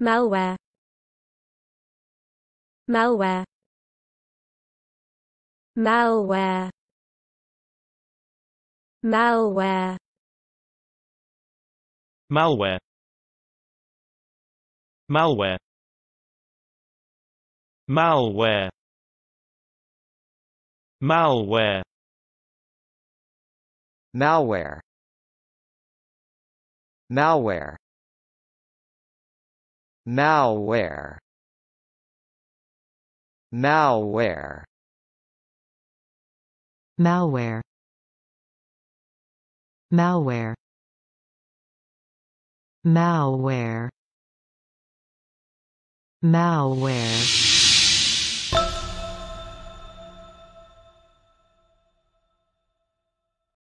malware malware malware malware malware malware malware malware malware malware malware malware malware malware malware malware